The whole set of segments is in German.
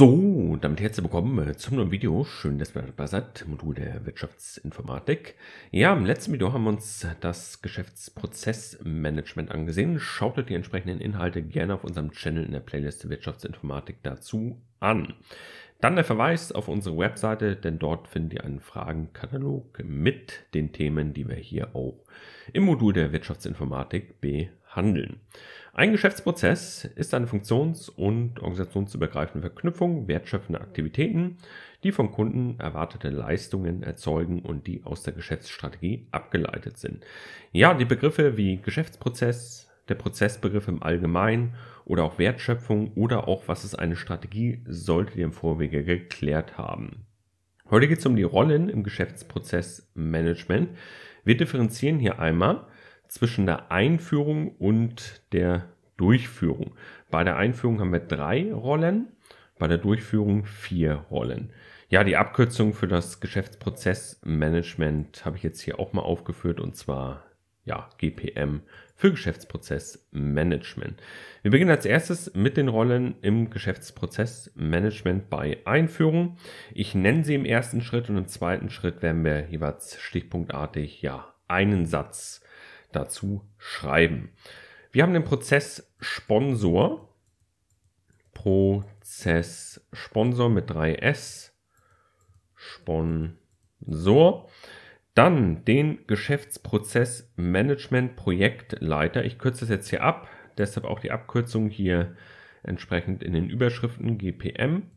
So, damit herzlich willkommen äh, zum neuen Video. Schön, dass ihr dabei seid. Modul der Wirtschaftsinformatik. Ja, im letzten Video haben wir uns das Geschäftsprozessmanagement angesehen. Schaut euch die entsprechenden Inhalte gerne auf unserem Channel in der Playlist Wirtschaftsinformatik dazu an. Dann der Verweis auf unsere Webseite, denn dort findet ihr einen Fragenkatalog mit den Themen, die wir hier auch im Modul der Wirtschaftsinformatik behandeln. Ein Geschäftsprozess ist eine funktions- und organisationsübergreifende Verknüpfung wertschöpfender Aktivitäten, die von Kunden erwartete Leistungen erzeugen und die aus der Geschäftsstrategie abgeleitet sind. Ja, die Begriffe wie Geschäftsprozess, der Prozessbegriff im Allgemeinen oder auch Wertschöpfung oder auch was ist eine Strategie, solltet ihr im Vorwege geklärt haben. Heute geht es um die Rollen im Geschäftsprozessmanagement. Wir differenzieren hier einmal zwischen der Einführung und der Durchführung. Bei der Einführung haben wir drei Rollen, bei der Durchführung vier Rollen. Ja, die Abkürzung für das Geschäftsprozessmanagement habe ich jetzt hier auch mal aufgeführt und zwar ja, GPM für Geschäftsprozessmanagement. Wir beginnen als erstes mit den Rollen im Geschäftsprozessmanagement bei Einführung. Ich nenne sie im ersten Schritt und im zweiten Schritt werden wir jeweils stichpunktartig ja einen Satz dazu schreiben. Wir haben den Prozess Sponsor. Prozess Sponsor mit 3S. Sponsor. Dann den Geschäftsprozess Management Projektleiter. Ich kürze das jetzt hier ab, deshalb auch die Abkürzung hier entsprechend in den Überschriften GPM.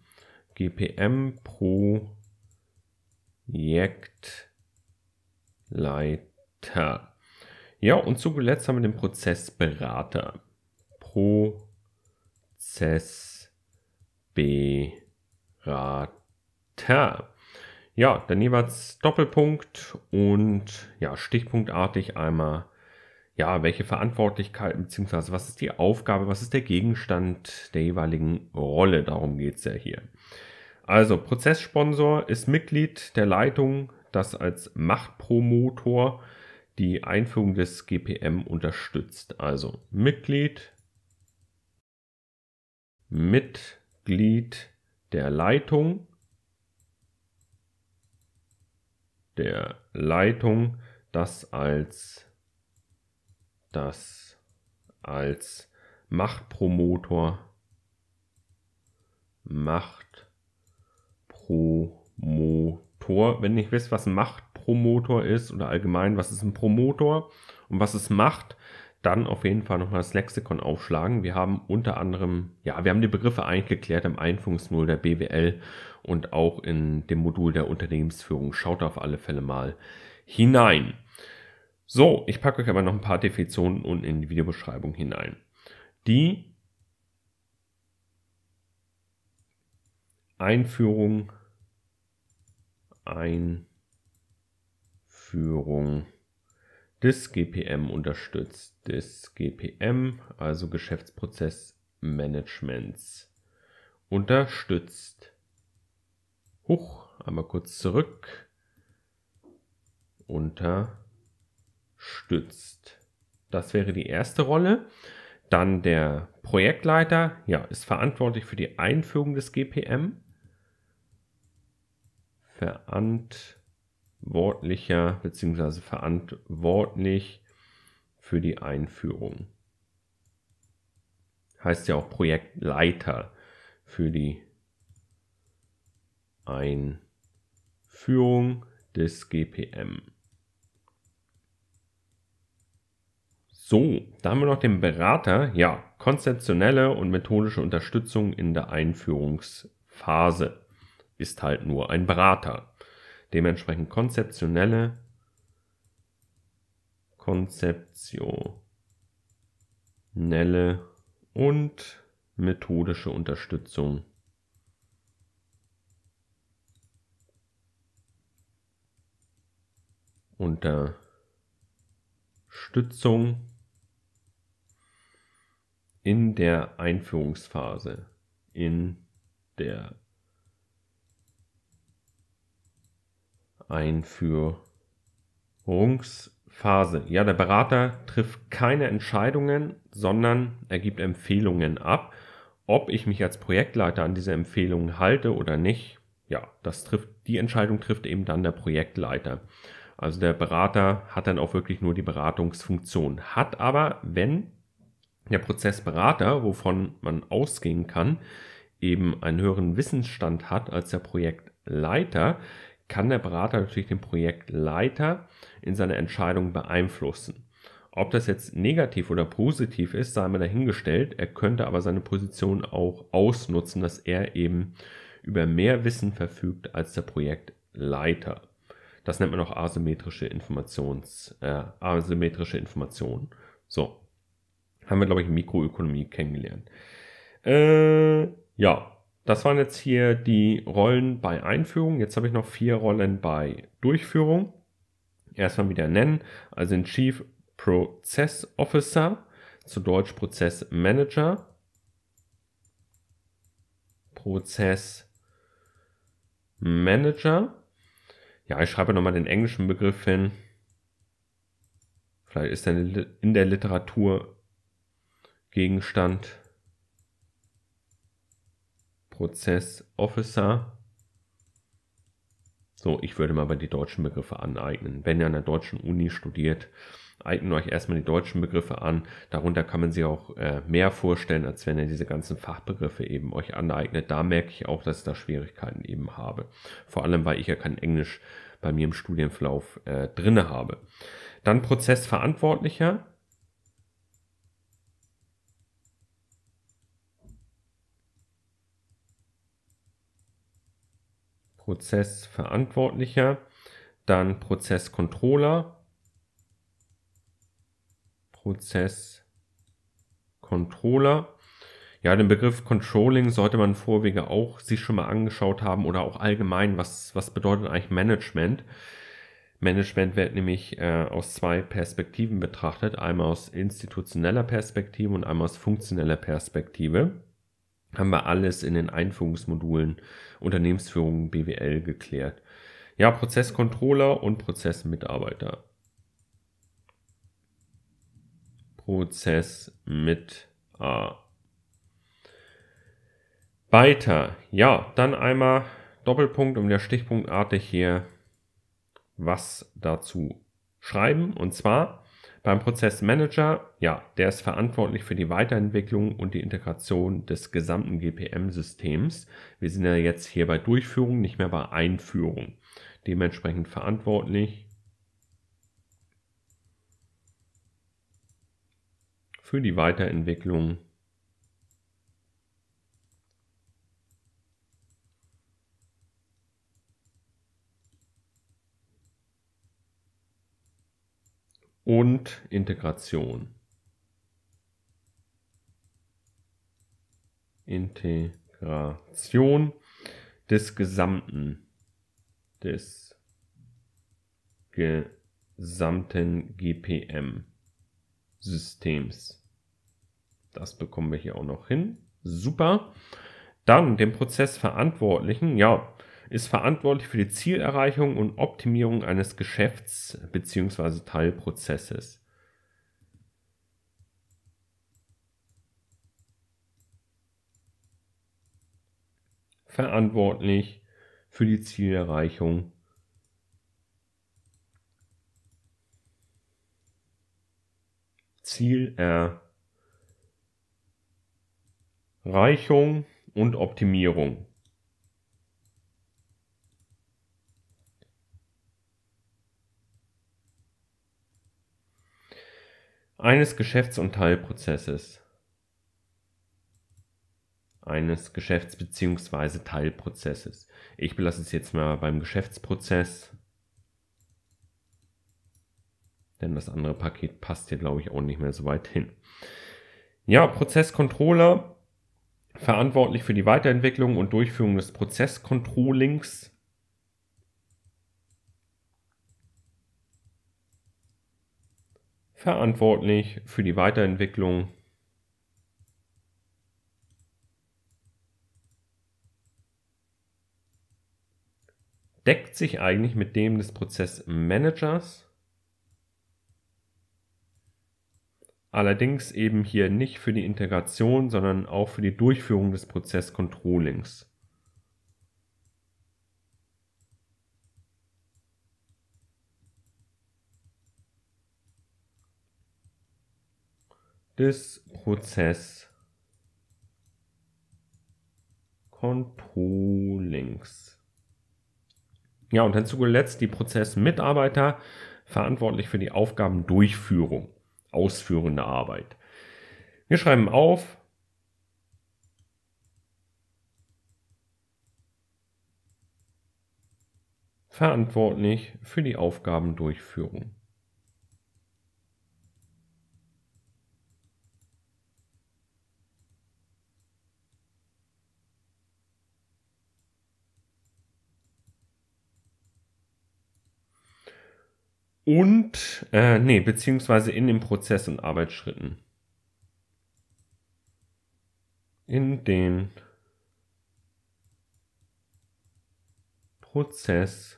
GPM Projektleiter. Ja, und zu guter haben wir den Prozessberater. Prozessberater. Ja, dann jeweils Doppelpunkt und ja, stichpunktartig einmal, ja, welche Verantwortlichkeiten, beziehungsweise was ist die Aufgabe, was ist der Gegenstand der jeweiligen Rolle, darum geht es ja hier. Also, Prozesssponsor ist Mitglied der Leitung, das als Machtpromotor die Einführung des GPM unterstützt. Also Mitglied, Mitglied der Leitung der Leitung das als, das als Machtpromotor Machtpromotor. Wenn ich weiß, was Machtpromotor ist oder allgemein, was ist ein Promotor und was ist macht, dann auf jeden Fall nochmal das Lexikon aufschlagen. Wir haben unter anderem, ja, wir haben die Begriffe eigentlich geklärt im Einführungsmodul der BWL und auch in dem Modul der Unternehmensführung. Schaut auf alle Fälle mal hinein. So, ich packe euch aber noch ein paar Definitionen unten in die Videobeschreibung hinein. Die Einführung, Einführung DISGPM unterstützt. DISGPM, also Geschäftsprozessmanagements, unterstützt. Huch, einmal kurz zurück. Unterstützt. Das wäre die erste Rolle. Dann der Projektleiter, ja, ist verantwortlich für die Einführung des GPM. Verantwortlich verantwortlicher bzw. verantwortlich für die Einführung. Heißt ja auch Projektleiter für die Einführung des GPM. So, da haben wir noch den Berater. Ja, konzeptionelle und methodische Unterstützung in der Einführungsphase ist halt nur ein Berater dementsprechend konzeptionelle konzeptionelle und methodische Unterstützung. Unterstützung in der Einführungsphase, in der Einführungsphase. Ja, der Berater trifft keine Entscheidungen, sondern er gibt Empfehlungen ab. Ob ich mich als Projektleiter an diese Empfehlungen halte oder nicht, ja, das trifft, die Entscheidung trifft eben dann der Projektleiter. Also der Berater hat dann auch wirklich nur die Beratungsfunktion. Hat aber, wenn der Prozessberater, wovon man ausgehen kann, eben einen höheren Wissensstand hat als der Projektleiter, kann der Berater natürlich den Projektleiter in seiner Entscheidung beeinflussen. Ob das jetzt negativ oder positiv ist, sei mal dahingestellt. Er könnte aber seine Position auch ausnutzen, dass er eben über mehr Wissen verfügt als der Projektleiter. Das nennt man auch asymmetrische Informations, äh, asymmetrische Informationen. So. Haben wir, glaube ich, Mikroökonomie kennengelernt. Äh, ja, das waren jetzt hier die Rollen bei Einführung. Jetzt habe ich noch vier Rollen bei Durchführung. Erstmal wieder nennen. Also den Chief Process Officer, zu Deutsch Prozess Manager, Prozess Manager. Ja, ich schreibe nochmal den englischen Begriff hin. Vielleicht ist er in der Literatur Gegenstand Prozess Officer. So, ich würde mal bei die deutschen Begriffe aneignen. Wenn ihr an der deutschen Uni studiert, eignen euch erstmal die deutschen Begriffe an. Darunter kann man sich auch äh, mehr vorstellen, als wenn ihr diese ganzen Fachbegriffe eben euch aneignet. Da merke ich auch, dass ich da Schwierigkeiten eben habe. Vor allem, weil ich ja kein Englisch bei mir im Studienverlauf äh, drinne habe. Dann Prozessverantwortlicher. Prozessverantwortlicher, dann Prozesscontroller, Prozesscontroller. Ja, den Begriff Controlling sollte man vorwiege auch sich schon mal angeschaut haben oder auch allgemein, was, was bedeutet eigentlich Management? Management wird nämlich äh, aus zwei Perspektiven betrachtet, einmal aus institutioneller Perspektive und einmal aus funktioneller Perspektive haben wir alles in den Einführungsmodulen Unternehmensführung BWL geklärt. Ja, Prozesscontroller und Prozessmitarbeiter. Prozess mit A. Weiter. Ja, dann einmal Doppelpunkt und der stichpunktartig hier was dazu schreiben. Und zwar beim Prozessmanager, ja, der ist verantwortlich für die Weiterentwicklung und die Integration des gesamten GPM-Systems. Wir sind ja jetzt hier bei Durchführung, nicht mehr bei Einführung. Dementsprechend verantwortlich für die Weiterentwicklung und Integration. Integration des gesamten des gesamten GPM Systems. Das bekommen wir hier auch noch hin. Super. Dann den Prozess verantwortlichen. Ja, ist verantwortlich für die Zielerreichung und Optimierung eines Geschäfts bzw. Teilprozesses. Verantwortlich für die Zielerreichung Zielerreichung und Optimierung. eines Geschäfts- und Teilprozesses eines Geschäfts- bzw. Teilprozesses. Ich belasse es jetzt mal beim Geschäftsprozess, denn das andere Paket passt hier, glaube ich, auch nicht mehr so weit hin. Ja, Prozesscontroller, verantwortlich für die Weiterentwicklung und Durchführung des Prozesscontrollings verantwortlich für die Weiterentwicklung deckt sich eigentlich mit dem des Prozessmanagers. Allerdings eben hier nicht für die Integration, sondern auch für die Durchführung des Prozesscontrollings. des Prozess Controllings. Ja, und dann zuletzt die Prozessmitarbeiter, verantwortlich für die Aufgabendurchführung, ausführende Arbeit. Wir schreiben auf, verantwortlich für die Aufgabendurchführung. und, äh, nee, beziehungsweise in den Prozess- und Arbeitsschritten. In den Prozess-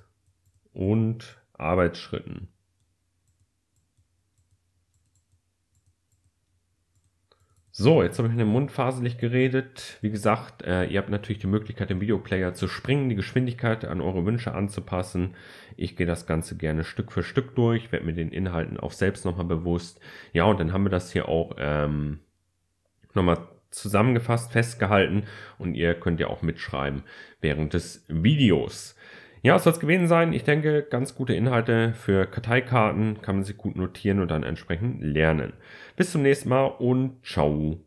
und Arbeitsschritten. So, jetzt habe ich in den Mund faselig geredet. Wie gesagt, äh, ihr habt natürlich die Möglichkeit, den Videoplayer zu springen, die Geschwindigkeit an eure Wünsche anzupassen. Ich gehe das Ganze gerne Stück für Stück durch, werde mir den Inhalten auch selbst nochmal bewusst. Ja, und dann haben wir das hier auch ähm, nochmal zusammengefasst, festgehalten und ihr könnt ja auch mitschreiben während des Videos. Ja, es soll es gewesen sein. Ich denke, ganz gute Inhalte für Karteikarten kann man sich gut notieren und dann entsprechend lernen. Bis zum nächsten Mal und ciao.